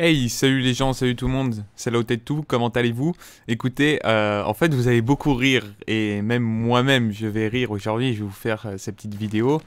Hey, salut les gens, salut tout le monde, c'est la de tout, comment allez-vous Écoutez, euh, en fait vous allez beaucoup rire, et même moi-même je vais rire aujourd'hui, je vais vous faire euh, cette petite vidéo.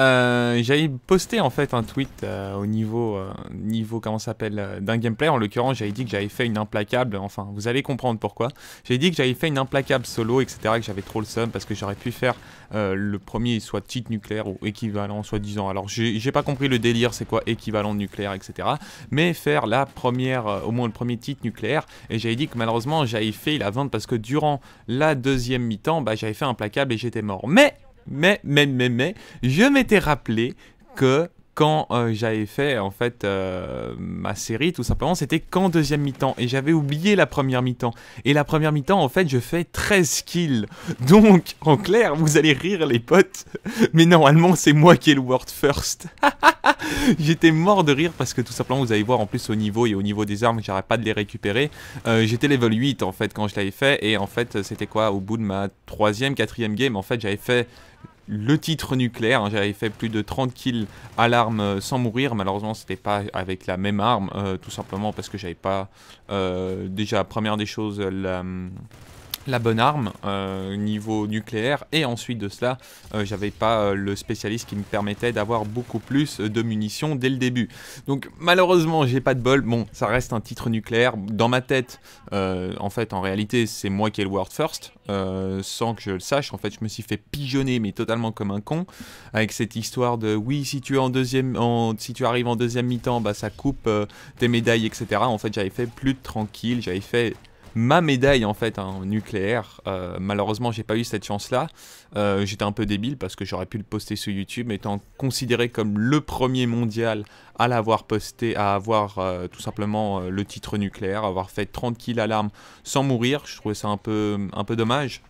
Euh, j'avais posté en fait un tweet euh, au niveau, euh, niveau comment s'appelle, d'un gameplay. En l'occurrence, j'avais dit que j'avais fait une implacable, enfin, vous allez comprendre pourquoi. J'avais dit que j'avais fait une implacable solo, etc., que j'avais trop le seum parce que j'aurais pu faire le premier, soit titre nucléaire ou équivalent, soit disant. Alors, j'ai pas compris le délire, c'est quoi équivalent nucléaire, etc. Mais faire la première, au moins le premier titre nucléaire. Et j'avais dit que malheureusement, j'avais fait la vente parce que durant la deuxième mi-temps, bah, j'avais fait implacable et j'étais mort. Mais mais, mais, mais, mais, je m'étais rappelé que quand euh, j'avais fait en fait euh, ma série tout simplement c'était qu'en deuxième mi-temps et j'avais oublié la première mi-temps et la première mi-temps en fait je fais 13 kills donc en clair vous allez rire les potes mais normalement c'est moi qui ai le word first j'étais mort de rire parce que tout simplement vous allez voir en plus au niveau et au niveau des armes j'arrête pas de les récupérer euh, j'étais level 8 en fait quand je l'avais fait et en fait c'était quoi au bout de ma troisième quatrième game en fait j'avais fait le titre nucléaire. Hein. J'avais fait plus de 30 kills à l'arme euh, sans mourir. Malheureusement, c'était pas avec la même arme, euh, tout simplement parce que j'avais pas euh, déjà première des choses la la bonne arme euh, niveau nucléaire et ensuite de cela euh, j'avais pas euh, le spécialiste qui me permettait d'avoir beaucoup plus de munitions dès le début donc malheureusement j'ai pas de bol bon ça reste un titre nucléaire dans ma tête en fait en réalité c'est moi qui ai le world first sans que je le sache en fait je me suis fait pigeonner mais totalement comme un con avec cette histoire de oui si tu es en deuxième si tu arrives en deuxième mi-temps bah ça coupe tes médailles etc en fait j'avais fait plus de tranquille j'avais fait ma médaille en fait en hein, nucléaire. Euh, malheureusement, j'ai pas eu cette chance-là. Euh, j'étais un peu débile parce que j'aurais pu le poster sur YouTube, étant considéré comme le premier mondial à l'avoir posté, à avoir euh, tout simplement le titre nucléaire, avoir fait 30 kills à l'arme sans mourir. Je trouvais ça un peu, un peu dommage.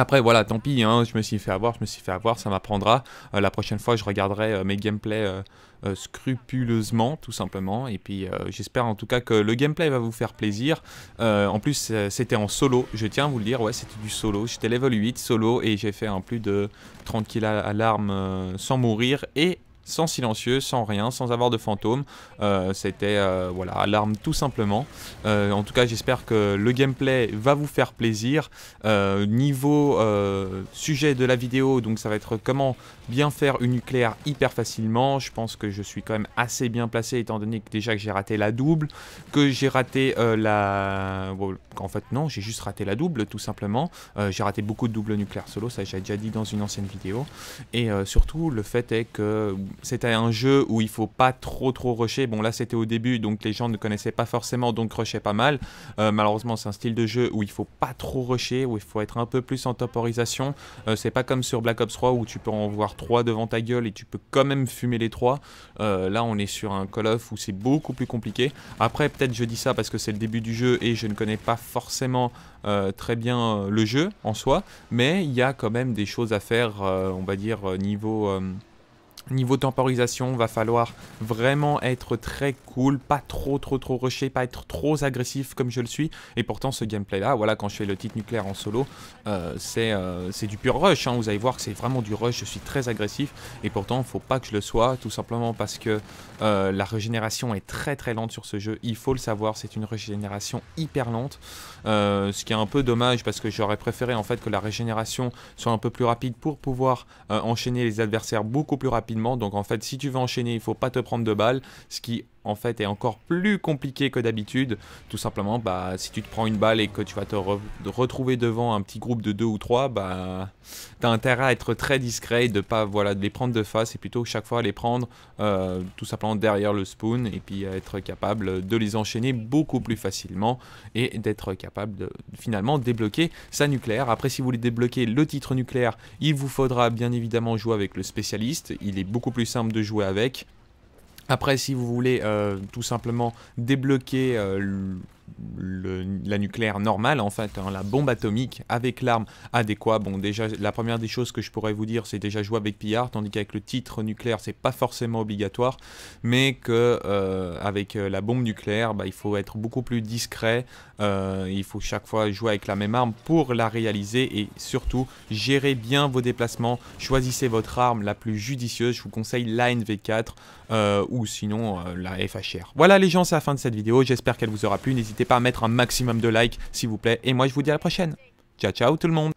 Après, voilà, tant pis, hein, je me suis fait avoir, je me suis fait avoir, ça m'apprendra. Euh, la prochaine fois, je regarderai euh, mes gameplays euh, scrupuleusement, tout simplement. Et puis, j'espère en tout cas que le gameplay va vous faire plaisir. en plus, c'était en solo, je tiens à vous le dire, ouais, c'était du solo. J'étais level 8 solo et j'ai fait un plus de 30 kills à l'arme sans mourir et sans silencieux, sans rien, sans avoir de fantôme. Euh, c'était euh, voilà, tout simplement. Euh, en tout cas, j'espère que le gameplay va vous faire plaisir. niveau sujet de la vidéo, donc ça va être comment bien faire une nucléaire hyper facilement. Je pense que je suis quand même assez bien placé étant donné que déjà que j'ai raté la double, que j'ai raté la... en fait non, j'ai juste raté la double tout simplement. j'ai raté beaucoup de doubles nucléaires solo, ça j'ai déjà dit dans une ancienne vidéo. Et surtout, le fait est que c'était un jeu où il faut pas trop trop rusher. Bon là c'était au début donc les gens ne connaissaient pas forcément donc rushaient pas mal. Euh, malheureusement c'est un style de jeu où il faut pas trop rusher, où il faut être un peu plus en temporisation. Euh, c'est pas comme sur Black Ops 3 où tu peux en voir 3 devant ta gueule et tu peux quand même fumer les 3. Euh, là on est sur un Call of où c'est beaucoup plus compliqué. Après peut-être je dis ça parce que c'est le début du jeu et je ne connais pas forcément très bien le jeu en soi, mais il y a quand même des choses à faire on va dire niveau... Niveau temporisation, va falloir vraiment être très cool, pas trop trop trop rushé, pas être trop agressif comme je le suis. Et pourtant ce gameplay là, voilà quand je fais le titre nucléaire en solo, euh, euh, c'est du pur rush. Hein. Vous allez voir que c'est vraiment du rush, je suis très agressif. Et pourtant faut pas que je le sois, tout simplement parce que euh, la régénération est très très lente sur ce jeu. Il faut le savoir, c'est une régénération hyper lente. ce qui est un peu dommage parce que j'aurais préféré en fait que la régénération soit un peu plus rapide pour pouvoir enchaîner les adversaires beaucoup plus rapidement donc en fait, si tu veux enchaîner, il faut pas te prendre de balles, ce qui en fait est encore plus compliqué que d'habitude. Tout simplement, bah, si tu te prends une balle et que tu vas te retrouver devant un petit groupe de deux ou trois, bah, as intérêt à être très discret et de pas voilà, de les prendre de face et plutôt chaque fois les prendre euh, tout simplement derrière le spoon et puis être capable de les enchaîner beaucoup plus facilement et d'être capable de finalement débloquer sa nucléaire. Après, si vous voulez débloquer le titre nucléaire, il vous faudra bien évidemment jouer avec le spécialiste. Il est beaucoup plus simple de jouer avec. Après, si vous voulez euh, tout simplement débloquer euh, la nucléaire normale, en fait, hein, la bombe atomique avec l'arme adéquate. Bon, déjà, la première des choses que je pourrais vous dire, c'est déjà jouer avec Pillard, tandis qu'avec le titre nucléaire, c'est pas forcément obligatoire, mais que euh, avec euh, la bombe nucléaire, bah, il faut être beaucoup plus discret. Euh, il faut chaque fois jouer avec la même arme pour la réaliser et surtout gérer bien vos déplacements. Choisissez votre arme la plus judicieuse. Je vous conseille la NV4 ou sinon la FHR. Voilà les gens, c'est la fin de cette vidéo. J'espère qu'elle vous aura plu. N'hésitez pas mettre un maximum de likes, s'il vous plaît. Et moi, je vous dis à la prochaine. Ciao, ciao tout le monde